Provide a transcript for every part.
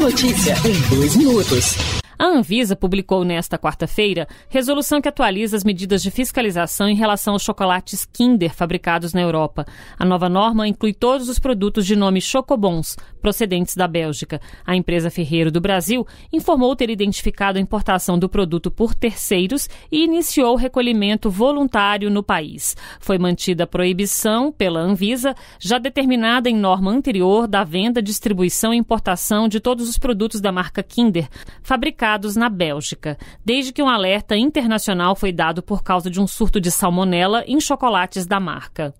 Notícia em dois minutos. A Anvisa publicou nesta quarta-feira resolução que atualiza as medidas de fiscalização em relação aos chocolates Kinder fabricados na Europa. A nova norma inclui todos os produtos de nome Chocobons, procedentes da Bélgica. A empresa Ferreiro do Brasil informou ter identificado a importação do produto por terceiros e iniciou o recolhimento voluntário no país. Foi mantida a proibição pela Anvisa, já determinada em norma anterior, da venda, distribuição e importação de todos os produtos da marca Kinder, fabricados registrados na Bélgica, desde que um alerta internacional foi dado por causa de um surto de salmonela em chocolates da marca.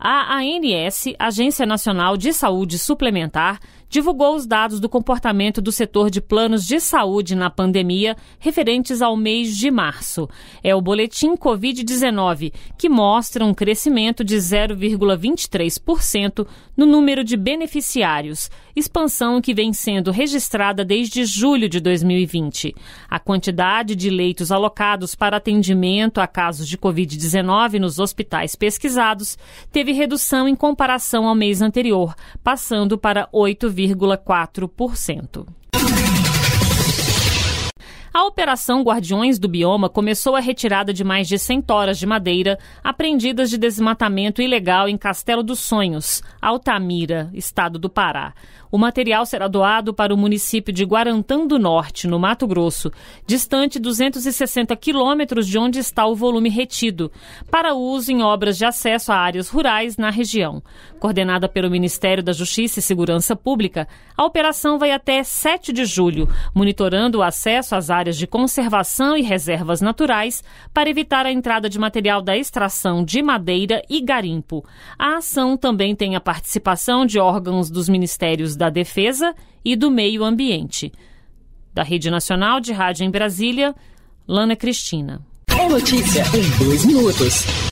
A ANS, Agência Nacional de Saúde Suplementar, divulgou os dados do comportamento do setor de planos de saúde na pandemia referentes ao mês de março. É o boletim Covid-19, que mostra um crescimento de 0,23% no número de beneficiários, expansão que vem sendo registrada desde julho de 2020. A quantidade de leitos alocados para atendimento a casos de Covid-19 nos hospitais pesquisados teve redução em comparação ao mês anterior, passando para 8, 0,4%. A Operação Guardiões do Bioma começou a retirada de mais de 100 toras de madeira apreendidas de desmatamento ilegal em Castelo dos Sonhos, Altamira, estado do Pará. O material será doado para o município de Guarantã do Norte, no Mato Grosso, distante 260 quilômetros de onde está o volume retido, para uso em obras de acesso a áreas rurais na região. Coordenada pelo Ministério da Justiça e Segurança Pública, a operação vai até 7 de julho, monitorando o acesso às áreas áreas de conservação e reservas naturais para evitar a entrada de material da extração de madeira e garimpo. A ação também tem a participação de órgãos dos Ministérios da Defesa e do Meio Ambiente. Da Rede Nacional de Rádio em Brasília, Lana Cristina. É notícia em dois minutos.